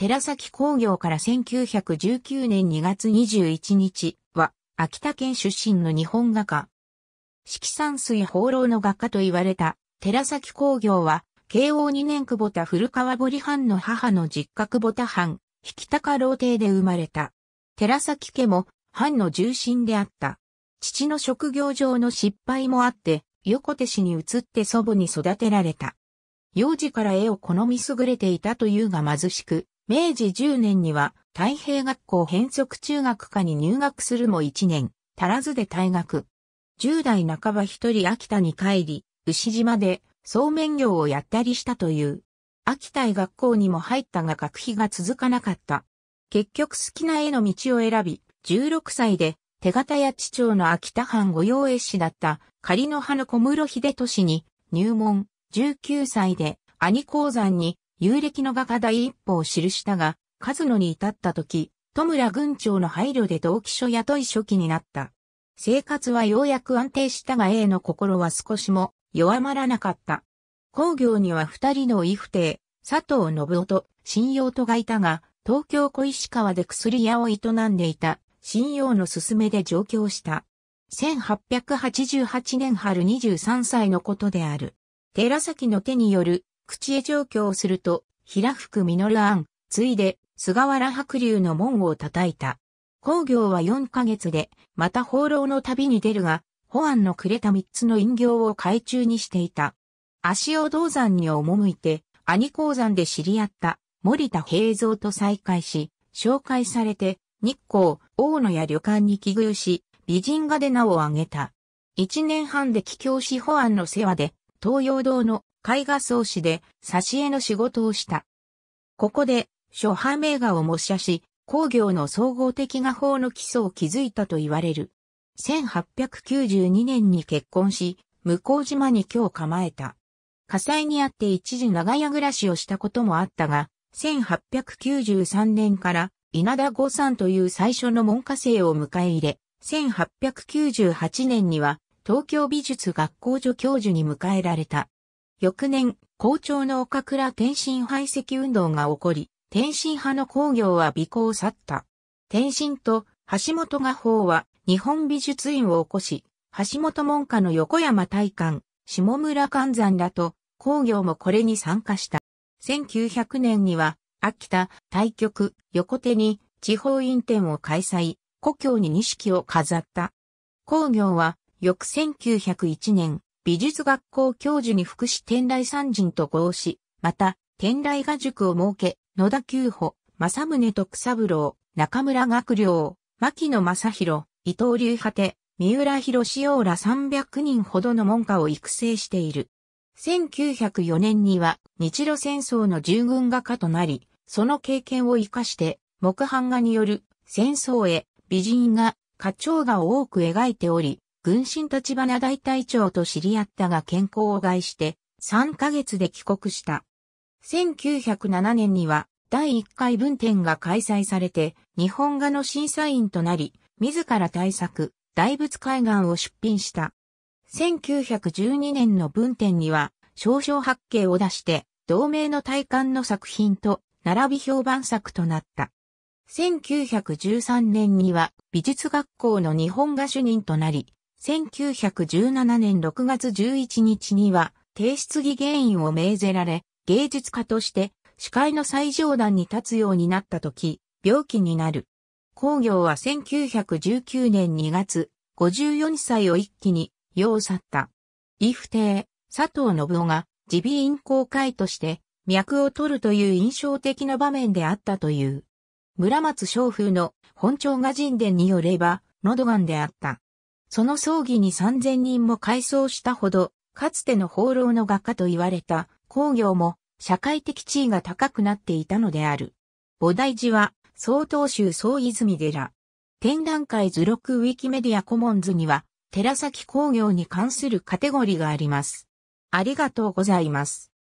寺崎工業から1919年2月21日は、秋田県出身の日本画家。四季山水放浪の画家と言われた、寺崎工業は、慶応2年久保田古川堀藩の母の実家久保田藩、引高老邸で生まれた。寺崎家も、藩の重臣であった。父の職業上の失敗もあって、横手市に移って祖母に育てられた。幼児から絵を好み優れていたというが貧しく、明治10年には太平学校変則中学科に入学するも1年、足らずで退学。10代半ば一人秋田に帰り、牛島でそうめん業をやったりしたという。秋田へ学校にも入ったが学費が続かなかった。結局好きな絵の道を選び、16歳で手形や地長の秋田藩御用絵師だった仮の葉の小室秀俊に入門、19歳で兄鉱山に遊歴の画家第一歩を記したが、数野に至った時、戸村郡長の配慮で同期書雇い初期になった。生活はようやく安定したが A の心は少しも弱まらなかった。工業には二人の異不定、佐藤信夫と信用とがいたが、東京小石川で薬屋を営んでいた信用の勧めで上京した。1888年春23歳のことである。寺崎の手による口へ上京すると、平福実案、ついで、菅原白龍の門を叩いた。工業は4ヶ月で、また放浪の旅に出るが、保安のくれた3つの飲行を海中にしていた。足尾銅山に赴いて、兄鉱山で知り合った森田平蔵と再会し、紹介されて、日光、大野や旅館に寄遇し、美人画で名を挙げた。1年半で帰郷し保安の世話で、東洋堂の絵画創始で挿絵の仕事をした。ここで、初版名画を模写し、工業の総合的画法の基礎を築いたと言われる。1892年に結婚し、向島に居を構えた。火災にあって一時長屋暮らしをしたこともあったが、1893年から稲田五さんという最初の門下生を迎え入れ、1898年には東京美術学校助教授に迎えられた。翌年、校長の岡倉天津排斥運動が起こり、天津派の工業は尾行を去った。天津と橋本画法は日本美術院を起こし、橋本門下の横山大観、下村観山らと工業もこれに参加した。1900年には、秋田、対局、横手に地方院展を開催、故郷に錦を飾った。工業は翌1901年、美術学校教授に福祉天来三人と合し、また、天来画塾を設け、野田久保、正宗徳三郎、中村学良、牧野正宏、伊藤隆果て、三浦博士王ら300人ほどの門下を育成している。1904年には日露戦争の従軍画家となり、その経験を活かして、木版画による戦争へ美人画、花鳥画を多く描いており、軍神立花大隊長と知り合ったが健康を害して3ヶ月で帰国した。1907年には第1回文展が開催されて日本画の審査員となり、自ら大作、大仏海岸を出品した。1912年の文展には少々発見を出して同名の体感の作品と並び評判作となった。1913年には美術学校の日本画主任となり、1917年6月11日には、提出議原因を命ぜられ、芸術家として、司会の最上段に立つようになった時、病気になる。工業は1919年2月、54歳を一気に、世を去った。イフ帝、佐藤信夫が、自備院公会として、脈を取るという印象的な場面であったという。村松昌風の本庁賀神殿によれば、喉んであった。その葬儀に3000人も改装したほど、かつての放浪の画家と言われた工業も社会的地位が高くなっていたのである。菩提寺は、総東州総泉寺。展覧会図録ウィキメディアコモンズには、寺崎工業に関するカテゴリーがあります。ありがとうございます。